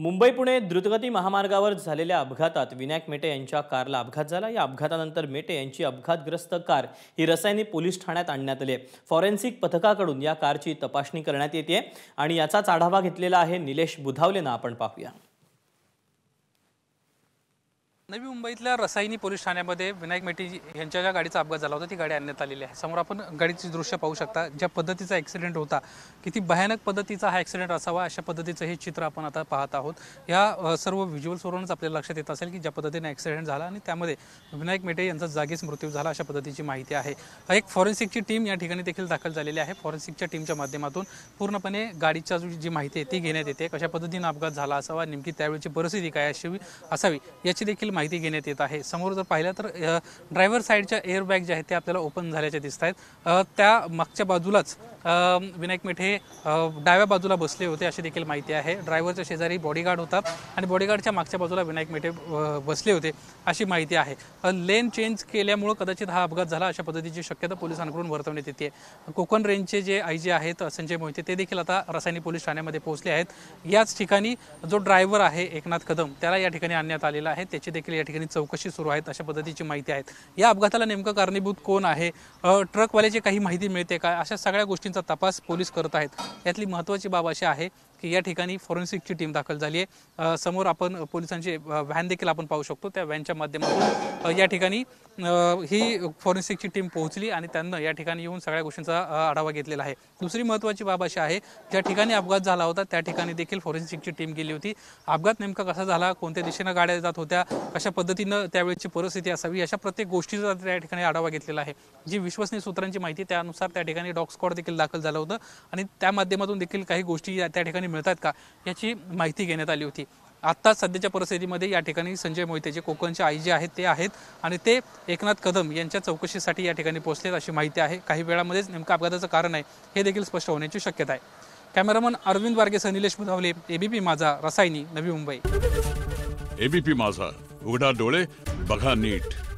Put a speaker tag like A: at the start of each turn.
A: मुंबई पुणे द्रुतगती महामार्गावर झालेल्या अपघातात विनायक मेटे यांच्या कारला अपघात झाला या अपघातानंतर मेटे यांची अपघातग्रस्त कार ही रसायनी पोलीस ठाण्यात आणण्यात आली आहे फॉरेन्सिक पथकाकडून या कारची तपासणी करण्यात येते आणि याचाच आढावा घेतलेला आहे निलेश बुधावलेनं आपण पाहूया
B: नवी मुंबईतल्या रसायनी पोलीस ठाण्यामध्ये विनायक मेटेजी यांच्या ज्या गाडीचा अपघात झाला होता ती गाडी आणण्यात आलेली आहे समोर आपण गाडीची दृश्य पाहू शकता ज्या पद्धतीचा ॲक्सिडेंट होता किती भयानक पद्धतीचा हा ॲक्सिडेंट असावा अशा पद्धतीचं हे चित्र आपण आता पाहत आहोत या सर्व व्हिज्युअल्सवरूनच आपल्याला लक्षात येत असेल की ज्या पद्धतीने ॲक्सिडेंट झाला आणि त्यामध्ये विनायक मेटे यांचा जागीच मृत्यू झाला अशा पद्धतीची माहिती आहे एक फॉरेन्सिकची टीम या ठिकाणी देखील दाखल झालेली आहे फॉरेन्सिकच्या टीमच्या माध्यमातून पूर्णपणे गाडीच्या जी माहिती आहे ती घेण्यात येते कशा पद्धतीनं अपघात झाला असावा नेमकी त्यावेळीची परिस्थिती काय अशी असावी याची देखील माहिती माहिती घेण्यात येत आहे समोर जर पाहिलं तर ड्रायव्हर साईडच्या एअरबॅग जे आहेत ते आपल्याला ओपन झाल्याचे दिसत आहेत त्या मागच्या बाजूलाच विनायक मिठे डाव्या बाजूला बसले होते अशी देखील माहिती आहे ड्रायव्हरच्या शेजारी बॉडीगार्ड होतात आणि बॉडीगार्डच्या मागच्या बाजूला विनायक मिठे बसले होते अशी माहिती आहे लेन चेंज केल्यामुळं कदाचित हा अपघात झाला अशा पद्धतीची शक्यता पोलिसांकडून वर्तवण्यात येते कोकण रेंजचे जे आय जे आहेत संजय मोहिते ते देखील आता रसायनी पोलीस ठाण्यामध्ये पोहोचले आहेत याच ठिकाणी जो ड्रायव्हर आहे एकनाथ कदम त्याला या ठिकाणी आणण्यात आलेला आहे त्याची देखील या ठिकाणी चौकशी सुरू आहेत अशा पद्धतीची माहिती आहेत या अपघाताला नेमकं कारणीभूत कोण आहे ट्रकवाल्याची काही माहिती मिळते का अशा सगळ्या गोष्टींचा तपास पोलीस करत आहेत यातली महत्वाची बाब अशी आहे की या ठिकाणी फॉरेन्सिकची टीम दाखल झाली आहे समोर आपण पोलिसांची व्हॅन देखील आपण पाहू शकतो त्या व्हॅनच्या माध्यमातून या ठिकाणी ही फॉरेन्सिकची टीम पोहोचली आणि त्यांना या ठिकाणी येऊन सगळ्या गोष्टींचा आढावा घेतलेला आहे दुसरी महत्वाची बाब अशी आहे ज्या ठिकाणी अपघात झाला होता त्या ठिकाणी देखील फॉरेन्सिकची टीम गेली होती अपघात नेमका कसा झाला कोणत्या दिशेनं गाड्या जात होत्या कशा पद्धतीनं त्यावेळेची परिस्थिती असावी अशा प्रत्येक गोष्टीचा त्या ठिकाणी आढावा घेतलेला आहे जी विश्वसनीय सूत्रांची माहिती त्यानुसार त्या ठिकाणी डॉग स्क्वॉड देखील दाखल झालं होतं आणि त्या माध्यमातून देखील काही गोष्टी त्या ठिकाणी मिळतात का याची माहिती घेण्यात आली होती आत्ताच सध्याच्या परिस्थितीमध्ये या ठिकाणी संजय मोहिते जे कोकणचे आई जे आहेत ते आहेत आणि ते एकनाथ कदम यांच्या चौकशीसाठी या ठिकाणी पोहोचले अशी माहिती आहे काही वेळामध्येच नेमकं अपघाताचं कारण आहे हे देखील स्पष्ट होण्याची शक्यता आहे कॅमेरामन अरविंद वार्गेसह निलेश मुधावले एबीपी माझा रसायनी नवी मुंबई एबीपी माझा उघडा डोळे बघा नीट